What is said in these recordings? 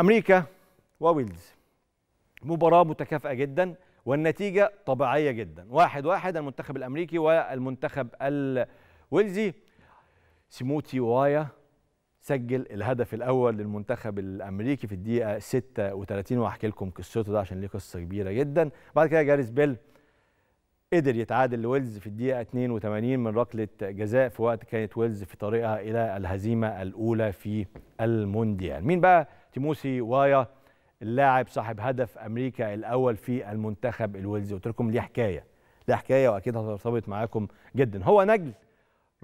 أمريكا وويلز مباراة متكافئة جدا والنتيجة طبيعية جدا واحد واحد المنتخب الأمريكي والمنتخب الويلزي سيموتي وايا سجل الهدف الأول للمنتخب الأمريكي في الدقيقة 36 وهحكي لكم قصته ده عشان ليه قصة كبيرة جدا بعد كده جاريس بيل قدر يتعادل ويلز في الدقيقة 82 من ركلة جزاء في وقت كانت ويلز في طريقها إلى الهزيمة الأولى في المونديال مين بقى تيموسي وايا اللاعب صاحب هدف أمريكا الأول في المنتخب الويلزي قلت لكم ليه حكاية ليه حكاية وأكيد هترتبط معاكم جدا هو نجل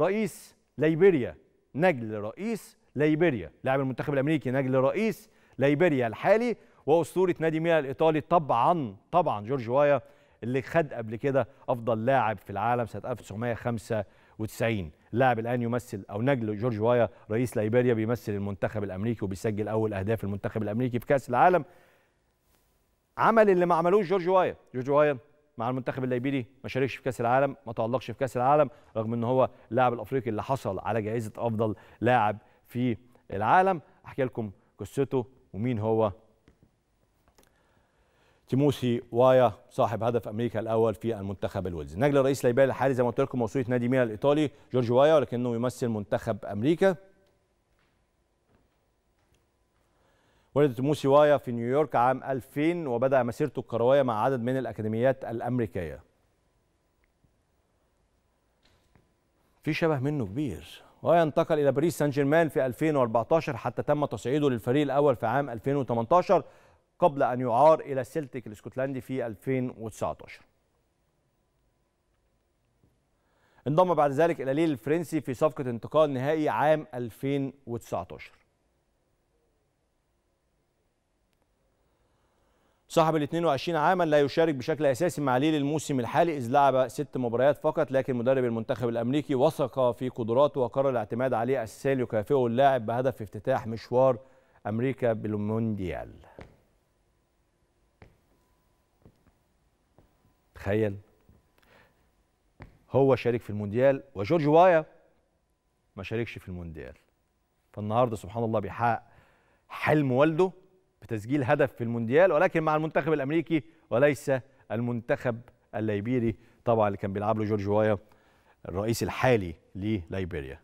رئيس ليبيريا نجل رئيس ليبيريا لاعب المنتخب الأمريكي نجل رئيس ليبيريا الحالي وأسطورة نادي ميلان الإيطالي طبعا طبعا جورج وايا اللي خد قبل كده افضل لاعب في العالم سنه 1995 لاعب الان يمثل او نجل جورج وايا رئيس ليبيريا بيمثل المنتخب الامريكي وبيسجل اول اهداف المنتخب الامريكي في كاس العالم عمل اللي ما عملوش جورج وايا جورج وايا مع المنتخب الليبيري ما شاركش في كاس العالم ما تألقش في كاس العالم رغم ان هو اللاعب الافريقي اللي حصل على جائزه افضل لاعب في العالم احكي لكم قصته ومين هو تيموسي وايا صاحب هدف امريكا الاول في المنتخب الويلزي نجل الرئيس ليبيا الحالي زي ما قلت لكم موسوعه نادي ميلان الايطالي جورج وايا ولكنه يمثل منتخب امريكا ولد تيموسي وايا في نيويورك عام 2000 وبدا مسيرته الكرويه مع عدد من الاكاديميات الامريكيه في شبه منه كبير وايا انتقل الى باريس سان جيرمان في 2014 حتى تم تصعيده للفريق الاول في عام 2018 قبل أن يعار إلى السلتيك الاسكتلندي في 2019 انضم بعد ذلك إلى ليل الفرنسي في صفقة انتقال نهائي عام 2019 صاحب ال 22 عاما لا يشارك بشكل اساسي مع ليل الموسم الحالي اذ لعب ست مباريات فقط لكن مدرب المنتخب الامريكي وثق في قدراته وقرر الاعتماد عليه السال يكافئه اللاعب بهدف افتتاح مشوار امريكا بالمونديال تخيل هو شارك في المونديال وجورج وايا ما شاركش في المونديال فالنهارده سبحان الله بيحقق حلم والده بتسجيل هدف في المونديال ولكن مع المنتخب الامريكي وليس المنتخب الليبيري طبعا اللي كان بيلعب له جورج وايا الرئيس الحالي لليبيريا